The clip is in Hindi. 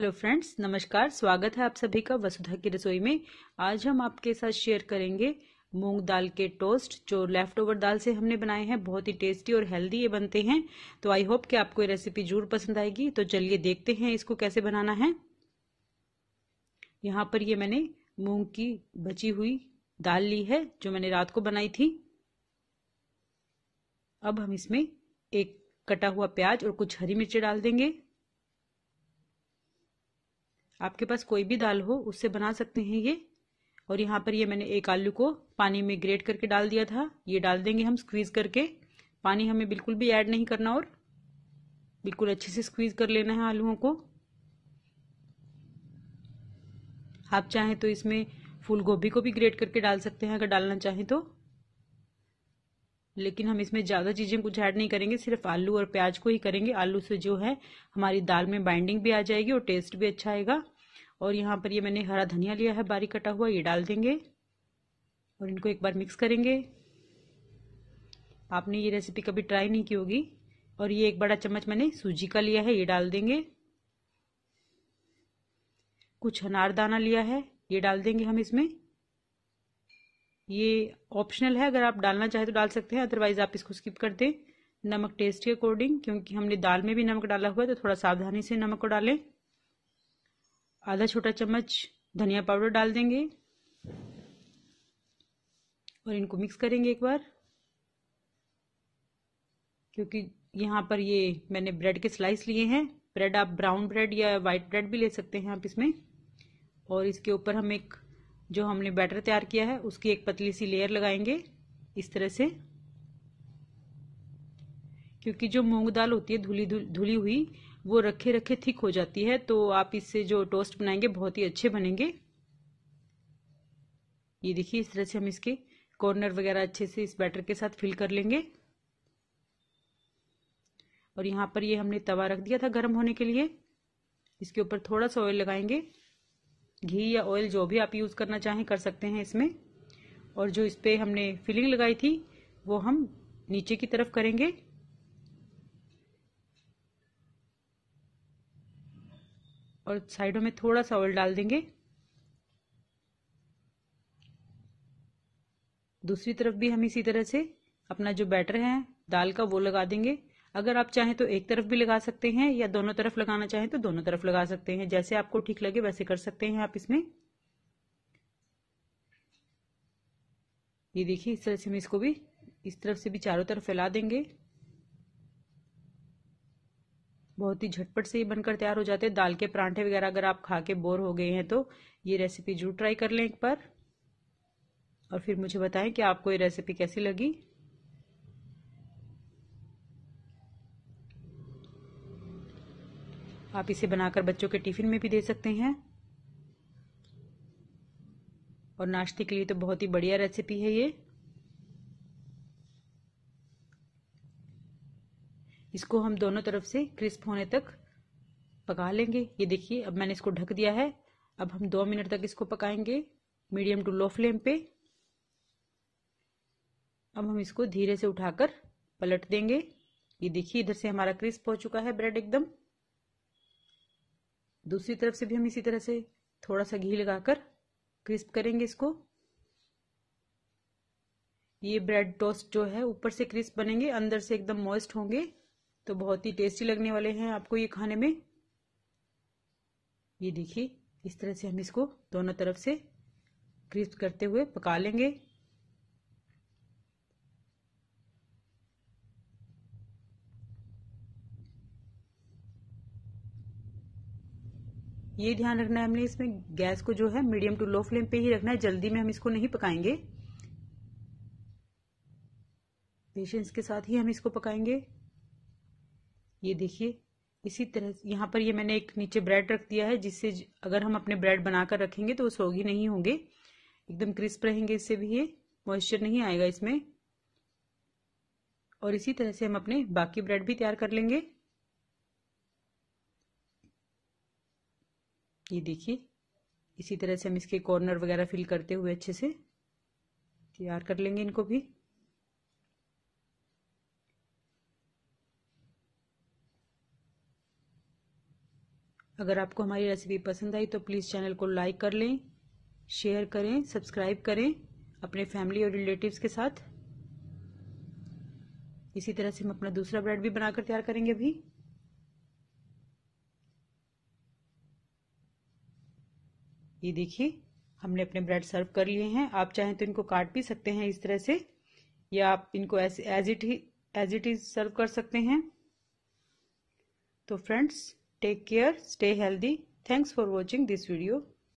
हेलो फ्रेंड्स नमस्कार स्वागत है आप सभी का वसुधा की रसोई में आज हम आपके साथ शेयर करेंगे मूंग दाल के टोस्ट जो लेफ्ट ओवर दाल से हमने बनाए हैं बहुत ही टेस्टी और हेल्दी ये बनते हैं तो आई होप कि आपको ये रेसिपी जरूर पसंद आएगी तो चलिए देखते हैं इसको कैसे बनाना है यहाँ पर ये मैंने मूंग की बची हुई दाल ली है जो मैंने रात को बनाई थी अब हम इसमें एक कटा हुआ प्याज और कुछ हरी मिर्ची डाल देंगे आपके पास कोई भी दाल हो उससे बना सकते हैं ये और यहाँ पर ये मैंने एक आलू को पानी में ग्रेट करके डाल दिया था ये डाल देंगे हम स्क्वीज़ करके पानी हमें बिल्कुल भी ऐड नहीं करना और बिल्कुल अच्छे से स्क्वीज़ कर लेना है आलूओं को आप चाहें तो इसमें फूल गोभी को भी ग्रेट करके डाल सकते हैं अगर डालना चाहें तो लेकिन हम इसमें ज़्यादा चीज़ें कुछ ऐड नहीं करेंगे सिर्फ आलू और प्याज को ही करेंगे आलू से जो है हमारी दाल में बाइंडिंग भी आ जाएगी और टेस्ट भी अच्छा आएगा और यहाँ पर ये मैंने हरा धनिया लिया है बारीक कटा हुआ ये डाल देंगे और इनको एक बार मिक्स करेंगे आपने ये रेसिपी कभी ट्राई नहीं की होगी और ये एक बड़ा चम्मच मैंने सूजी का लिया है ये डाल देंगे कुछ अनारदाना लिया है ये डाल देंगे हम इसमें ये ऑप्शनल है अगर आप डालना चाहे तो डाल सकते हैं अदरवाइज आप इसको स्किप कर दें नमक टेस्ट के अकॉर्डिंग क्योंकि हमने दाल में भी नमक डाला हुआ है तो थोड़ा सावधानी से नमक को डालें आधा छोटा चम्मच धनिया पाउडर डाल देंगे और इनको मिक्स करेंगे एक बार क्योंकि यहाँ पर ये मैंने ब्रेड के स्लाइस लिए हैं ब्रेड आप ब्राउन ब्रेड या वाइट ब्रेड भी ले सकते हैं आप इसमें और इसके ऊपर हम एक जो हमने बैटर तैयार किया है उसकी एक पतली सी लेयर लगाएंगे इस तरह से क्योंकि जो मूंग दाल होती है धुली धुली हुई वो रखे रखे थिक हो जाती है तो आप इससे जो टोस्ट बनाएंगे बहुत ही अच्छे बनेंगे ये देखिए इस तरह से हम इसके कॉर्नर वगैरह अच्छे से इस बैटर के साथ फिल कर लेंगे और यहाँ पर ये हमने तवा रख दिया था गर्म होने के लिए इसके ऊपर थोड़ा सा ऑयल लगाएंगे घी या ऑयल जो भी आप यूज़ करना चाहें कर सकते हैं इसमें और जो इस पर हमने फिलिंग लगाई थी वो हम नीचे की तरफ करेंगे और साइडों में थोड़ा सा ऑयल डाल देंगे दूसरी तरफ भी हम इसी तरह से अपना जो बैटर है दाल का वो लगा देंगे अगर आप चाहें तो एक तरफ भी लगा सकते हैं या दोनों तरफ लगाना चाहें तो दोनों तरफ लगा सकते हैं जैसे आपको ठीक लगे वैसे कर सकते हैं आप इसमें ये देखिए इस तरह से हम इसको भी इस तरफ से भी चारों तरफ फैला देंगे बहुत ही झटपट से ही बनकर तैयार हो जाते हैं दाल के परांठे वगैरह अगर आप खा के बोर हो गए हैं तो ये रेसिपी जरूर ट्राई कर लें एक बार और फिर मुझे बताएं कि आपको ये रेसिपी कैसी लगी आप इसे बनाकर बच्चों के टिफिन में भी दे सकते हैं और नाश्ते के लिए तो बहुत ही बढ़िया रेसिपी है ये इसको हम दोनों तरफ से क्रिस्प होने तक पका लेंगे ये देखिए अब मैंने इसको ढक दिया है अब हम दो मिनट तक इसको पकाएंगे मीडियम टू लो फ्लेम पे अब हम इसको धीरे से उठाकर पलट देंगे ये देखिए इधर से हमारा क्रिस्प हो चुका है ब्रेड एकदम दूसरी तरफ से भी हम इसी तरह से थोड़ा सा घी लगाकर क्रिस्प करेंगे इसको ये ब्रेड टोस्ट जो है ऊपर से क्रिस्प बनेंगे अंदर से एकदम मॉइस्ट होंगे तो बहुत ही टेस्टी लगने वाले हैं आपको ये खाने में ये देखिए इस तरह से हम इसको दोनों तरफ से क्रिस्प करते हुए पका लेंगे ये ध्यान रखना है हमने इसमें गैस को जो है मीडियम टू लो फ्लेम पे ही रखना है जल्दी में हम इसको नहीं पकाएंगे पेशेंस के साथ ही हम इसको पकाएंगे ये देखिए इसी तरह यहाँ पर ये मैंने एक नीचे ब्रेड रख दिया है जिससे अगर हम अपने ब्रेड बनाकर रखेंगे तो वो सोगी नहीं होंगे एकदम क्रिस्प रहेंगे इससे भी ये मॉइस्चर नहीं आएगा इसमें और इसी तरह से हम अपने बाकी ब्रेड भी तैयार कर लेंगे ये देखिए इसी तरह से हम इसके कॉर्नर वगैरह फिल करते हुए अच्छे से तैयार कर लेंगे इनको भी अगर आपको हमारी रेसिपी पसंद आई तो प्लीज़ चैनल को लाइक कर लें शेयर करें सब्सक्राइब करें अपने फैमिली और रिलेटिव्स के साथ इसी तरह से हम अपना दूसरा ब्रेड भी बनाकर तैयार करेंगे अभी ये देखिए हमने अपने ब्रेड सर्व कर लिए हैं आप चाहें तो इनको काट भी सकते हैं इस तरह से या आप इनको एज इट ही एज इट इज सर्व कर सकते हैं तो friends Take care, stay healthy. Thanks for watching this video.